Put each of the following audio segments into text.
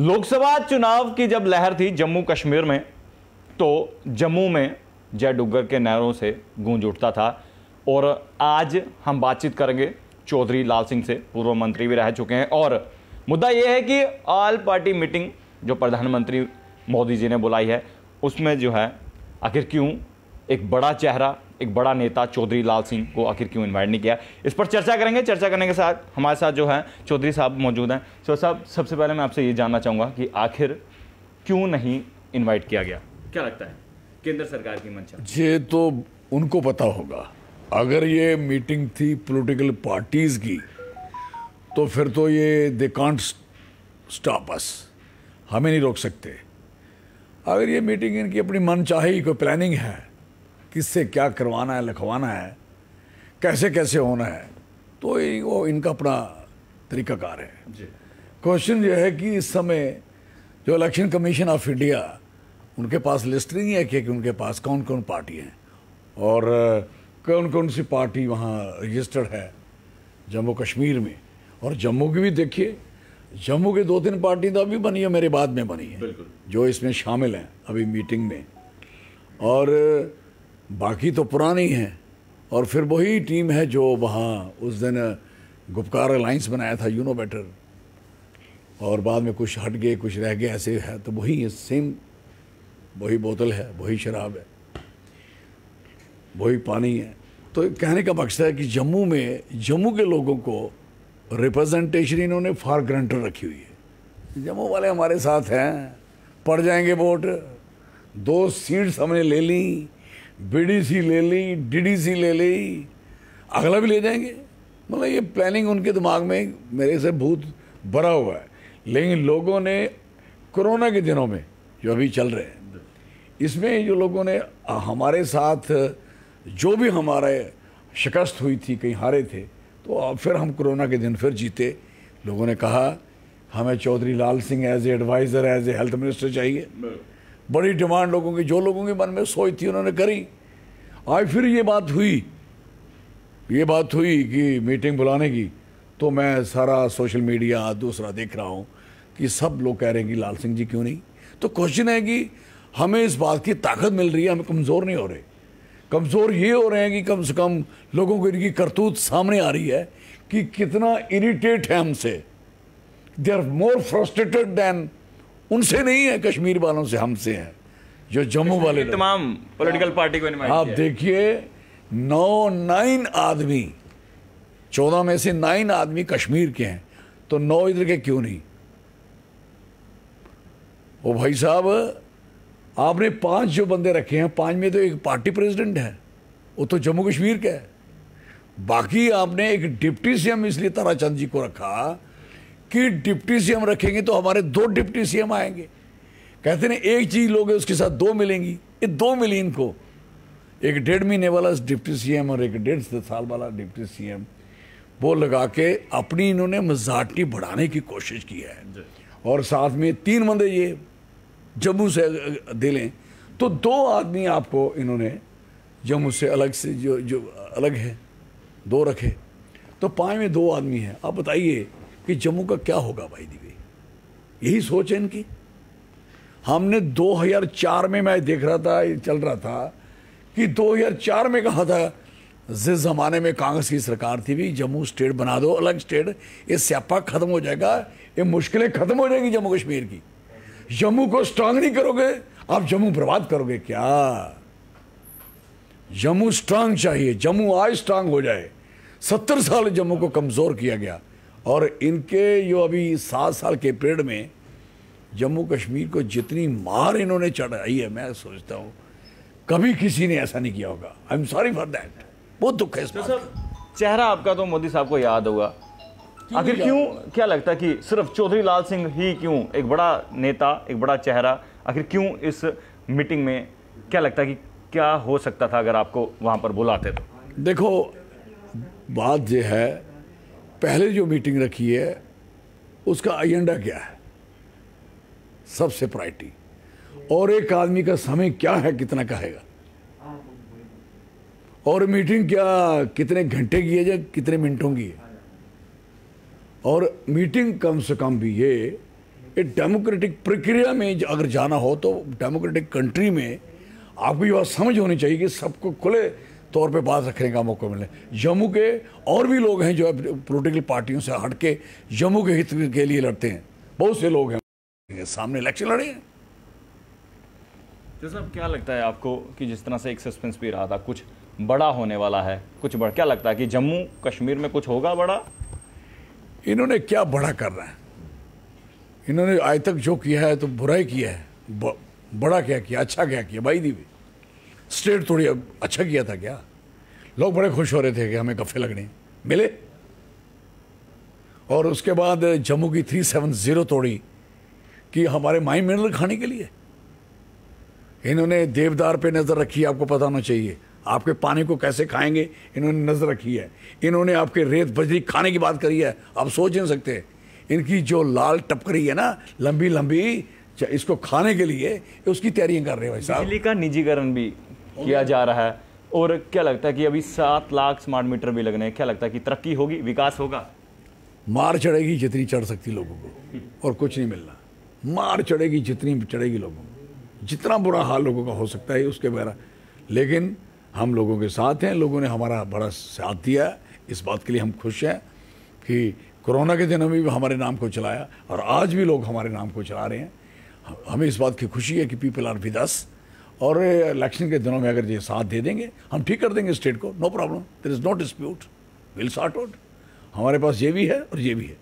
लोकसभा चुनाव की जब लहर थी जम्मू कश्मीर में तो जम्मू में जय डुग्गर के नहरों से गूंज उठता था और आज हम बातचीत करेंगे चौधरी लाल सिंह से पूर्व मंत्री भी रह चुके हैं और मुद्दा यह है कि ऑल पार्टी मीटिंग जो प्रधानमंत्री मोदी जी ने बुलाई है उसमें जो है आखिर क्यों एक बड़ा चेहरा एक बड़ा नेता चौधरी लाल सिंह को आखिर क्यों इन्वाइट नहीं किया इस पर चर्चा करेंगे चर्चा करने के साथ हमारे साथ जो है चौधरी साहब मौजूद हैं सो साहब सबसे पहले मैं आपसे ये जानना चाहूँगा कि आखिर क्यों नहीं इन्वाइट किया गया क्या लगता है केंद्र सरकार की मंशा ये तो उनको पता होगा अगर ये मीटिंग थी पोलिटिकल पार्टीज की तो फिर तो ये दे कांट स्टॉप अस हमें नहीं रोक सकते अगर ये मीटिंग इनकी अपनी मन चाहे कोई प्लानिंग है किससे क्या करवाना है लिखवाना है कैसे कैसे होना है तो वो इनका अपना तरीकाकार है क्वेश्चन यह है कि इस समय जो इलेक्शन कमीशन ऑफ इंडिया उनके पास लिस्ट नहीं है कि उनके पास कौन कौन पार्टी हैं और कौन कौन सी पार्टी वहाँ रजिस्टर्ड है जम्मू कश्मीर में और जम्मू की भी देखिए जम्मू की दो तीन पार्टी तो अभी बनी है मेरे बाद में बनी है जो इसमें शामिल हैं अभी मीटिंग में और बाकी तो पुरानी है और फिर वही टीम है जो वहाँ उस दिन गुपकार अलाइंस बनाया था यूनो बेटर और बाद में कुछ हट गए कुछ रह गए ऐसे है तो वही सेम वही बोतल है वही शराब है वही पानी है तो कहने का मकसद है कि जम्मू में जम्मू के लोगों को रिप्रेजेंटेशन इन्होंने फार ग्रंटर रखी हुई है जम्मू वाले हमारे साथ हैं पड़ जाएंगे वोट दो सीट्स हमने ले ली बीडीसी ले ली डीडीसी ले ली अगला भी ले जाएंगे मतलब ये प्लानिंग उनके दिमाग में मेरे से भूत भरा हुआ है लेकिन लोगों ने कोरोना के दिनों में जो अभी चल रहे हैं इसमें जो लोगों ने हमारे साथ जो भी हमारे शिकस्त हुई थी कहीं हारे थे तो फिर हम कोरोना के दिन फिर जीते लोगों ने कहा हमें Chaudhary Lal Singh as a adviser as a health minister चाहिए बड़ी डिमांड लोगों की जो लोगों के मन में सोच थी उन्होंने करी आज फिर ये बात हुई ये बात हुई कि मीटिंग बुलाने की तो मैं सारा सोशल मीडिया दूसरा देख रहा हूँ कि सब लोग कह रहे हैं कि लाल सिंह जी क्यों नहीं तो क्वेश्चन है कि हमें इस बात की ताकत मिल रही है हम कमज़ोर नहीं हो रहे कमज़ोर ये हो रहे हैं कि कम से कम लोगों को इनकी करतूत सामने आ रही है कि कितना इरीटेट है हमसे they are more frustrated than उनसे नहीं है कश्मीर वालों से हमसे है जो जम्मू वाले तमाम पॉलिटिकल पार्टी को आप देखिए नौ नाइन आदमी चौदह में से नाइन आदमी कश्मीर के हैं तो नौ इधर के क्यों नहीं ओ भाई साहब आपने पांच जो बंदे रखे हैं पांच में तो एक पार्टी प्रेसिडेंट है वो तो जम्मू कश्मीर का है बाकी आपने एक डिप्टी सीएम इसलिए ताराचंद जी को रखा कि डिप्टी सीएम रखेंगे तो हमारे दो डिप्टी सीएम आएंगे कहते ना एक चीज लोगे उसके साथ दो मिलेंगी ये दो मिली इनको एक डेढ़ महीने वाला डिप्टी सीएम और एक डेढ़ साल वाला डिप्टी सीएम वो लगा के अपनी इन्होंने मजाटी बढ़ाने की कोशिश की है और साथ में तीन बंदे ये जम्मू से दे लें तो दो आदमी आपको इन्होंने जम्मू से अलग से जो जो अलग है दो रखे तो पाँच में दो आदमी हैं आप बताइए कि जम्मू का क्या होगा भाई दीवी यही सोच है इनकी हमने 2004 में मैं देख रहा था ये चल रहा था कि 2004 में कहा था जिस ज़माने में कांग्रेस की सरकार थी भी जम्मू स्टेट बना दो अलग स्टेट ये स्यापा ख़त्म हो जाएगा ये मुश्किलें ख़त्म हो जाएगी जम्मू कश्मीर की जम्मू को स्ट्रांग नहीं करोगे आप जम्मू बर्बाद करोगे क्या जम्मू स्ट्रांग चाहिए जम्मू आज स्ट्रांग हो जाए सत्तर साल जम्मू को कमज़ोर किया गया और इनके जो अभी सात साल के पीरियड में जम्मू कश्मीर को जितनी मार इन्होंने चढ़ाई है मैं सोचता हूँ कभी किसी ने ऐसा नहीं किया होगा I am sorry for that बहुत दुख है तो सर चेहरा आपका तो मोदी साहब को याद होगा आखिर क्यों क्या लगता है कि सिर्फ चौधरी लाल सिंह ही क्यों एक बड़ा नेता एक बड़ा चेहरा आखिर क्यों इस मीटिंग में क्या लगता है कि क्या हो सकता था अगर आपको वहाँ पर बुलाते तो देखो बात यह है पहले जो मीटिंग रखी है उसका एजेंडा क्या है सबसे प्रायरिटी और एक आदमी का समय क्या है कितना कहेगा और मीटिंग क्या कितने घंटे की है या कितने मिनटों की है और मीटिंग कम से कम भी ये एक डेमोक्रेटिक प्रक्रिया में अगर जाना हो तो डेमोक्रेटिक कंट्री में आपको ये बात समझ होनी चाहिए कि सबको खुले तौर पे बात रखने का मौका मिले जम्मू के और भी लोग हैं जो पोलिटिकल पार्टियों से हट के जम्मू के हित के लिए लड़ते हैं बहुत से लोग हैं सामने इलेक्शन लड़े हैं जैसा क्या लगता है आपको कि जिस तरह से एक सस्पेंस भी रहा था कुछ बड़ा होने वाला है कुछ बड़ा क्या लगता है कि जम्मू कश्मीर में कुछ होगा बड़ा इन्होंने क्या बड़ा कर रहा है इन्होंने आज तक जो किया है तो बुरा ही किया है बड़ा क्या किया अच्छा क्या किया भाई दी भी स्टेट थोड़ी अच्छा किया था क्या लोग बड़े खुश हो रहे थे कि हमें गफ्फे लगने मिले और उसके बाद जम्मू की थ्री सेवन ज़ीरो तोड़ी कि हमारे माई मिनरल खाने के लिए इन्होंने देवदार पे नज़र रखी है आपको पता होना चाहिए आपके पानी को कैसे खाएंगे इन्होंने नज़र रखी है इन्होंने आपके रेत बजरी खाने की बात करी है आप सोच नहीं सकते इनकी जो लाल टपकरी है ना लंबी लंबी इसको खाने के लिए उसकी तैयारियां कर रहे हैं भाई साहब का निजीकरण भी किया जा रहा है और क्या लगता है कि अभी सात लाख स्मार्ट मीटर भी लगने हैं क्या लगता है कि तरक्की होगी विकास होगा मार चढ़ेगी जितनी चढ़ सकती लोगों को और कुछ नहीं मिलना मार चढ़ेगी जितनी चढ़ेगी लोगों को जितना बुरा हाल लोगों का हो सकता है उसके बहरा लेकिन हम लोगों के साथ हैं लोगों ने हमारा बड़ा साथ दिया इस बात के लिए हम खुश हैं कि कोरोना के दिनों में भी हमारे नाम को चलाया और आज भी लोग हमारे नाम को चला रहे हैं हमें इस बात की खुशी है कि पीपल आर विद अस और इलेक्शन के दिनों में अगर ये साथ दे देंगे हम ठीक कर देंगे स्टेट को no problem there is no dispute will sort out हमारे पास ये भी है और ये भी है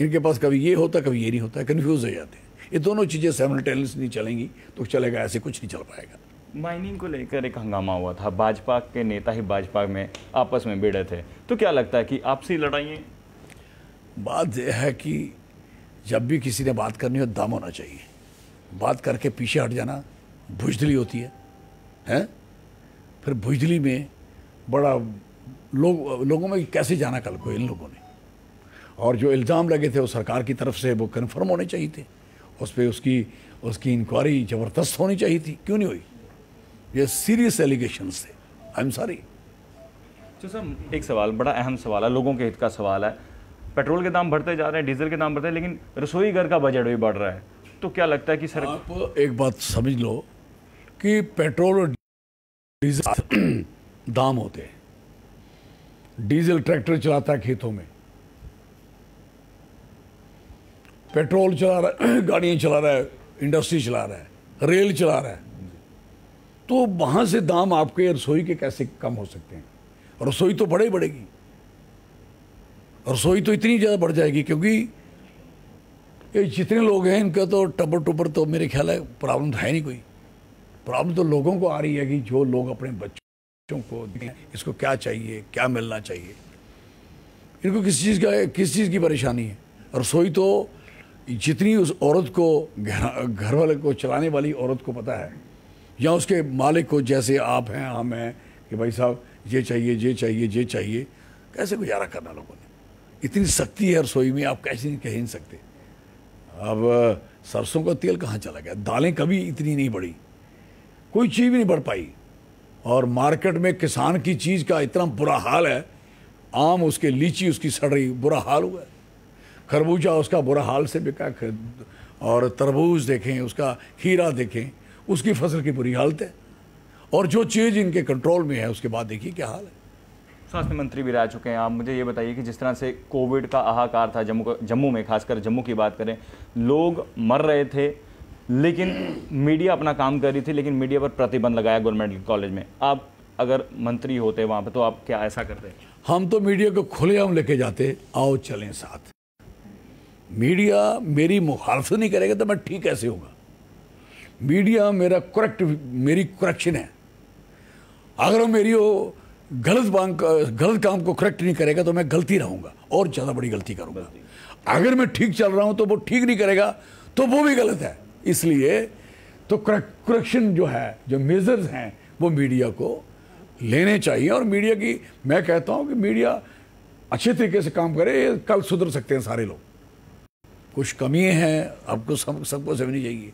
इनके पास कभी ये होता कभी ये नहीं होता कन्फ्यूज हो जाते हैं ये दोनों चीज़ें नहीं चलेंगी तो चलेगा ऐसे कुछ नहीं चल पाएगा माइनिंग को लेकर एक हंगामा हुआ था भाजपा के नेता ही भाजपा में आपस में बिड़े थे तो क्या लगता है कि आपसी लड़ाइए बात यह है कि जब भी किसी ने बात करनी हो दम होना चाहिए बात करके पीछे हट जाना भुजदली होती है हैं फिर भुजदली में बड़ा लोग लोगों में कैसे जाना कल को इन लोगों ने और जो इल्ज़ाम लगे थे वो सरकार की तरफ से वो कन्फर्म होने चाहिए थे उस पर उसकी उसकी इंक्वायरी ज़बरदस्त होनी चाहिए थी क्यों नहीं हुई ये सीरियस एलिगेशन थे आई एम सॉरी तो सर एक सवाल बड़ा अहम सवाल है लोगों के हित का सवाल है पेट्रोल के दाम बढ़ते जा रहे हैं डीजल के दाम बढ़ते हैं लेकिन रसोई घर का बजट भी बढ़ रहा है तो क्या लगता है कि सर आप एक बात समझ लो कि पेट्रोल और डीजल दाम होते हैं डीजल ट्रैक्टर चलाता है खेतों में पेट्रोल चला रहा है गाड़ियाँ चला रहा है इंडस्ट्री चला रहा है रेल चला रहा है तो वहाँ से दाम आपके रसोई के कैसे कम हो सकते हैं रसोई तो बढ़े बढ़ेगी रसोई तो इतनी ज़्यादा बढ़ जाएगी क्योंकि ये जितने लोग हैं इनका तो टबर टुबर तो मेरे ख्याल है प्रॉब्लम तो है नहीं कोई प्रॉब्लम तो लोगों को आ रही है कि जो लोग अपने बच्चों को इसको क्या चाहिए क्या मिलना चाहिए इनको किस चीज़ का किस चीज़ की परेशानी है रसोई तो जितनी उस औरत को घर वाले को चलाने वाली औरत को पता है या उसके मालिक को जैसे आप हैं हम हैं कि भाई साहब ये चाहिए ये चाहिए ये चाहिए कैसे गुजारा करना लोगों ने इतनी सख्ती है रसोई में आप कैसे नहीं कह नहीं सकते अब सरसों का तेल कहाँ चला गया दालें कभी इतनी नहीं बढ़ी कोई चीज़ भी नहीं बढ़ पाई और मार्केट में किसान की चीज़ का इतना बुरा हाल है आम उसके लीची उसकी सड़ रही बुरा हाल हुआ है खरबूजा उसका बुरा हाल से बिका और तरबूज देखें उसका खीरा देखें उसकी फसल की बुरी हालत है और जो चीज़ इनके कंट्रोल में है उसके बाद देखिए क्या हाल है स्वास्थ्य मंत्री भी रह चुके हैं आप मुझे ये बताइए कि जिस तरह से कोविड का आहाकार था जम्मू जम्मू में खासकर जम्मू की बात करें लोग मर रहे थे लेकिन मीडिया अपना काम कर रही थी लेकिन मीडिया पर प्रतिबंध लगाया गवर्नमेंट कॉलेज में आप अगर मंत्री होते वहाँ पर तो आप क्या ऐसा करते हम तो मीडिया को खुलेआम लेके जाते आओ चलें साथ मीडिया मेरी मुखालफ नहीं करेगा तो मैं ठीक ऐसे होगा मीडिया मेरा करेक्ट मेरी करेक्शन है अगर वो मेरी वो गलत बांग गलत काम को करेक्ट नहीं करेगा तो मैं गलती रहूँगा और ज़्यादा बड़ी गलती करूँगा अगर मैं ठीक चल रहा हूँ तो वो ठीक नहीं करेगा तो वो भी गलत है इसलिए तो करेक्शन जो है जो मेजर्स हैं वो मीडिया को लेने चाहिए और मीडिया की मैं कहता हूँ कि मीडिया अच्छे तरीके से काम करे कल सुधर सकते हैं सारे लोग कुछ कमियाँ हैं आपको सब सबको समझनी चाहिए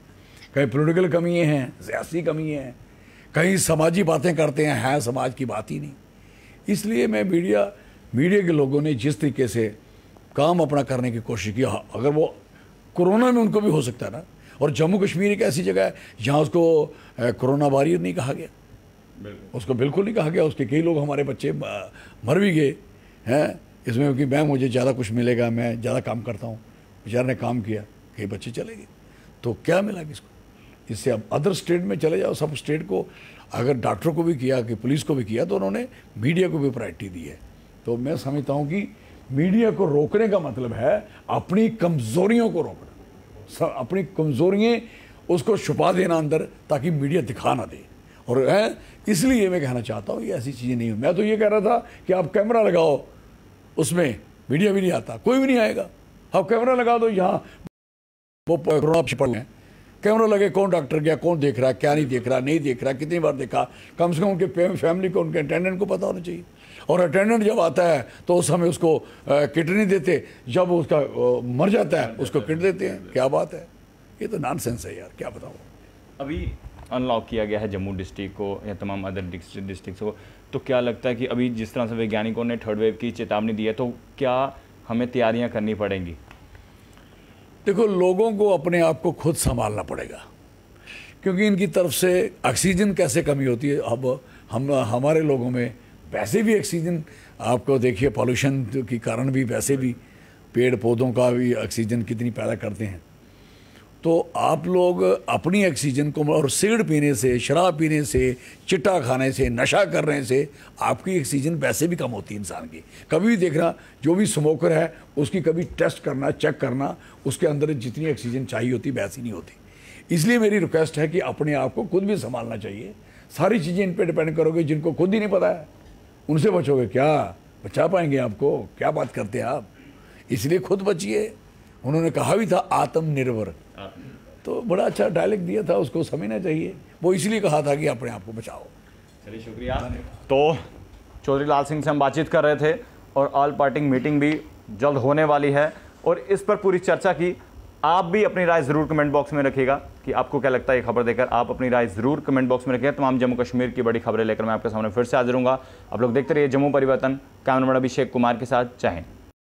कहीं पोलिटिकल कमियाँ हैं सियासी कमियाँ हैं कहीं समाजी बातें करते हैं है समाज की बात ही नहीं इसलिए मैं मीडिया मीडिया के लोगों ने जिस तरीके से काम अपना करने की कोशिश की अगर वो कोरोना में उनको भी हो सकता है ना और जम्मू कश्मीर एक ऐसी जगह है जहाँ उसको कोरोना वारियर नहीं कहा गया उसको बिल्कुल नहीं कहा गया उसके कई लोग हमारे बच्चे मर भी गए हैं इसमें क्योंकि मैं मुझे ज़्यादा कुछ मिलेगा मैं ज़्यादा काम करता हूँ बेचारे ने काम किया कई बच्चे चले गए तो क्या मिला किसको इससे अब अदर स्टेट में चले जाओ सब स्टेट को अगर डॉक्टरों को भी किया कि पुलिस को भी किया तो उन्होंने मीडिया को भी प्रायरिटी दी है तो मैं समझता हूँ कि मीडिया को रोकने का मतलब है अपनी कमजोरियों को रोकना अपनी कमजोरियाँ उसको छुपा देना अंदर ताकि मीडिया दिखा ना दे और इसलिए मैं कहना चाहता हूँ ये ऐसी चीज़ें नहीं हो मैं तो ये कह रहा था कि आप कैमरा लगाओ उसमें मीडिया भी नहीं आता कोई भी नहीं आएगा आप कैमरा लगा दो यहाँ वो पड़ रहे कैमरा लगे कौन डॉक्टर गया कौन देख रहा है क्या नहीं देख रहा नहीं देख रहा कितनी बार देखा कम से कम उनके फैमिली को उनके अटेंडेंट को पता होना चाहिए और अटेंडेंट जब आता है तो उस समय उसको किट नहीं देते जब उसका मर जाता है उसको किट देते हैं क्या बात है ये तो नॉन है यार क्या बताओ अभी अनलॉक किया गया है जम्मू डिस्ट्रिक्ट को या तमाम अदर डिस्ट्रिक्ट को तो क्या लगता है कि अभी जिस तरह से वैज्ञानिकों ने थर्ड वेव की चेतावनी दी है तो क्या हमें तैयारियां करनी पड़ेंगी देखो लोगों को अपने आप को खुद संभालना पड़ेगा क्योंकि इनकी तरफ से ऑक्सीजन कैसे कमी होती है अब हम हमारे लोगों में वैसे भी ऑक्सीजन आपको देखिए पॉल्यूशन के कारण भी वैसे भी पेड़ पौधों का भी ऑक्सीजन कितनी पैदा करते हैं तो आप लोग अपनी ऑक्सीजन को और सिगरेट पीने से शराब पीने से चिट्टा खाने से नशा करने से आपकी ऑक्सीजन वैसे भी कम होती है इंसान की कभी भी देखना जो भी स्मोकर है उसकी कभी टेस्ट करना चेक करना उसके अंदर जितनी ऑक्सीजन चाहिए होती वैसी नहीं होती इसलिए मेरी रिक्वेस्ट है कि अपने आप को खुद भी संभालना चाहिए सारी चीज़ें इन पर डिपेंड करोगे जिनको खुद ही नहीं पता है उनसे बचोगे क्या बचा पाएंगे आपको क्या बात करते हैं आप इसलिए खुद बचिए उन्होंने कहा भी था आत्मनिर्भर तो बड़ा अच्छा डायलॉग दिया था उसको समझना चाहिए वो इसलिए कहा था कि अपने आप को बचाओ चलिए शुक्रिया तो चौधरी लाल सिंह से हम बातचीत कर रहे थे और ऑल पार्टी मीटिंग भी जल्द होने वाली है और इस पर पूरी चर्चा की आप भी अपनी राय ज़रूर कमेंट बॉक्स में रखिएगा कि आपको क्या लगता है ये खबर देकर आप अपनी राय ज़रूर कमेंट बॉक्स में रखिएगा तमाम जम्मू कश्मीर की बड़ी खबरें लेकर मैं आपके सामने फिर से हाजिर हूँ आप लोग देखते रहिए जम्मू परिवर्तन कैमरामैन अभिषेक कुमार के साथ चाहें